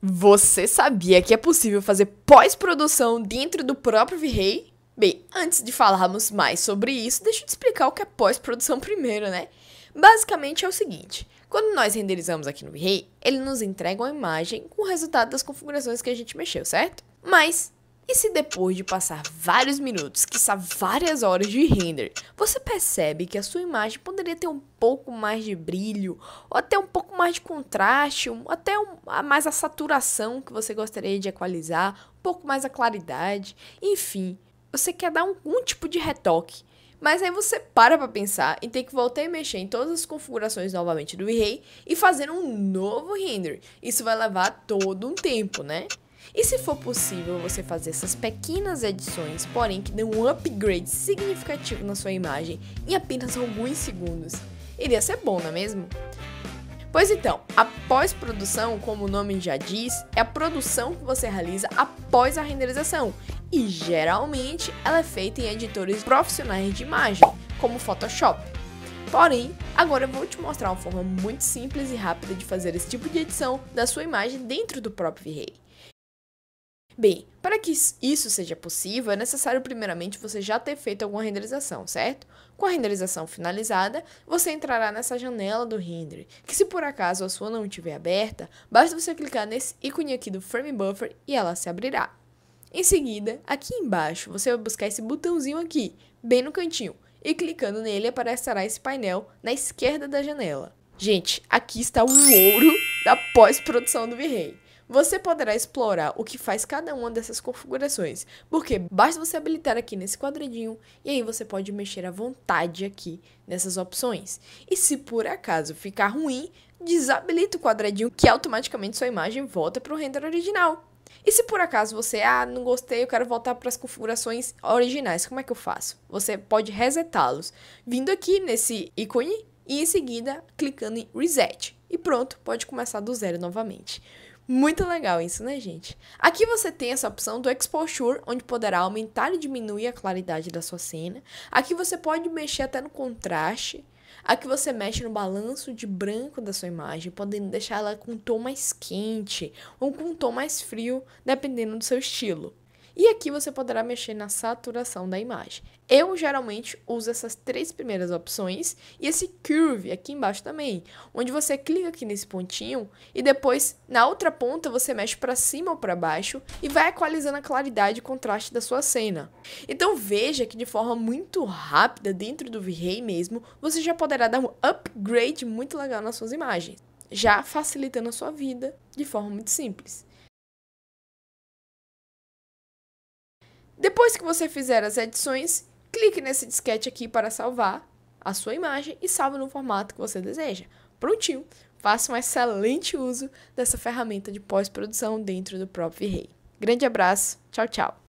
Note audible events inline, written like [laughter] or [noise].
Você sabia que é possível fazer pós-produção dentro do próprio V-Ray? Bem, antes de falarmos mais sobre isso, deixa eu te explicar o que é pós-produção [laughs] primeiro, né? Basicamente é o seguinte: quando nós renderizamos aqui no V-Ray, ele nos entrega uma imagem com o resultado das configurações que a gente mexeu, certo? Mas e se depois de passar vários minutos, quiçá várias horas de render, você percebe que a sua imagem poderia ter um pouco mais de brilho, ou até um pouco mais de contraste, ou até um, a mais a saturação que você gostaria de equalizar, um pouco mais a claridade, enfim, você quer dar algum tipo de retoque. Mas aí você para pra pensar e tem que voltar e mexer em todas as configurações novamente do Ray e fazer um novo render. Isso vai levar todo um tempo, né? E se for possível você fazer essas pequenas edições, porém que dê um upgrade significativo na sua imagem em apenas alguns segundos, iria ser bom, não é mesmo? Pois então, a pós-produção, como o nome já diz, é a produção que você realiza após a renderização e geralmente ela é feita em editores profissionais de imagem, como Photoshop. Porém, agora eu vou te mostrar uma forma muito simples e rápida de fazer esse tipo de edição da sua imagem dentro do próprio V-Ray. Bem, para que isso seja possível, é necessário primeiramente você já ter feito alguma renderização, certo? Com a renderização finalizada, você entrará nessa janela do render, que se por acaso a sua não estiver aberta, basta você clicar nesse ícone aqui do Frame Buffer e ela se abrirá. Em seguida, aqui embaixo, você vai buscar esse botãozinho aqui, bem no cantinho, e clicando nele aparecerá esse painel na esquerda da janela. Gente, aqui está o ouro da pós-produção do V-Ray. Você poderá explorar o que faz cada uma dessas configurações, porque basta você habilitar aqui nesse quadradinho e aí você pode mexer à vontade aqui nessas opções. E se por acaso ficar ruim, desabilita o quadradinho que automaticamente sua imagem volta para o render original. E se por acaso você, ah, não gostei, eu quero voltar para as configurações originais, como é que eu faço? Você pode resetá-los vindo aqui nesse ícone e em seguida clicando em Reset. E pronto, pode começar do zero novamente. Muito legal isso, né, gente? Aqui você tem essa opção do exposure, onde poderá aumentar e diminuir a claridade da sua cena. Aqui você pode mexer até no contraste. Aqui você mexe no balanço de branco da sua imagem, podendo deixá-la com um tom mais quente ou com um tom mais frio, dependendo do seu estilo. E aqui você poderá mexer na saturação da imagem. Eu geralmente uso essas três primeiras opções e esse curve aqui embaixo também, onde você clica aqui nesse pontinho e depois na outra ponta você mexe para cima ou para baixo e vai equalizando a claridade e contraste da sua cena. Então veja que de forma muito rápida dentro do V-Ray mesmo, você já poderá dar um upgrade muito legal nas suas imagens, já facilitando a sua vida de forma muito simples. Depois que você fizer as edições, clique nesse disquete aqui para salvar a sua imagem e salve no formato que você deseja. Prontinho! Faça um excelente uso dessa ferramenta de pós-produção dentro do próprio Rei. Grande abraço, tchau, tchau!